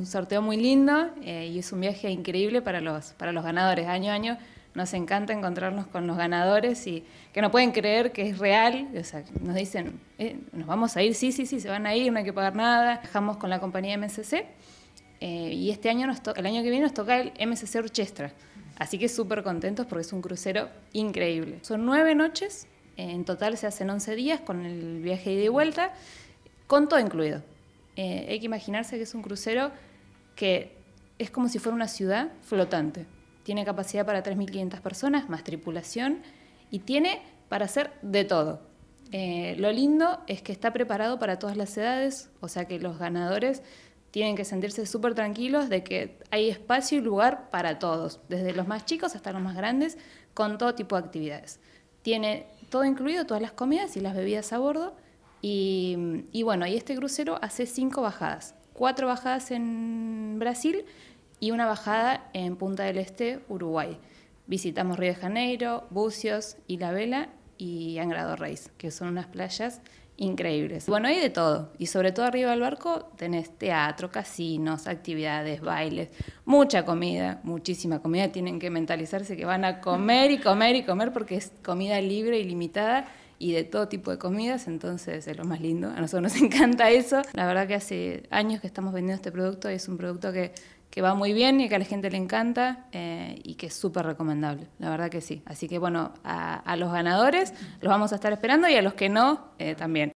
Un sorteo muy lindo eh, y es un viaje increíble para los, para los ganadores. Año a año nos encanta encontrarnos con los ganadores y que no pueden creer que es real. nos dicen, eh, nos vamos a ir, sí, sí, sí, se van a ir, no hay que pagar nada. Dejamos con la compañía MSC eh, y este año, el año que viene nos toca el MSC Orchestra. Así que súper contentos porque es un crucero increíble. Son nueve noches, en total se hacen 11 días con el viaje ida y vuelta, con todo incluido. Eh, hay que imaginarse que es un crucero que es como si fuera una ciudad flotante. Tiene capacidad para 3.500 personas, más tripulación, y tiene para hacer de todo. Eh, lo lindo es que está preparado para todas las edades, o sea que los ganadores tienen que sentirse súper tranquilos de que hay espacio y lugar para todos, desde los más chicos hasta los más grandes, con todo tipo de actividades. Tiene todo incluido, todas las comidas y las bebidas a bordo y, bueno, y este crucero hace cinco bajadas, cuatro bajadas en Brasil y una bajada en Punta del Este, Uruguay. Visitamos Río de Janeiro, Bucios, La Vela y Angrado do Reis, que son unas playas increíbles. Bueno, hay de todo. Y sobre todo arriba del barco tenés teatro, casinos, actividades, bailes, mucha comida, muchísima comida. Tienen que mentalizarse que van a comer y comer y comer porque es comida libre y limitada y de todo tipo de comidas, entonces es lo más lindo. A nosotros nos encanta eso. La verdad que hace años que estamos vendiendo este producto y es un producto que, que va muy bien y que a la gente le encanta eh, y que es súper recomendable. La verdad que sí. Así que bueno, a, los ganadores los vamos a estar esperando y a los que no eh, también.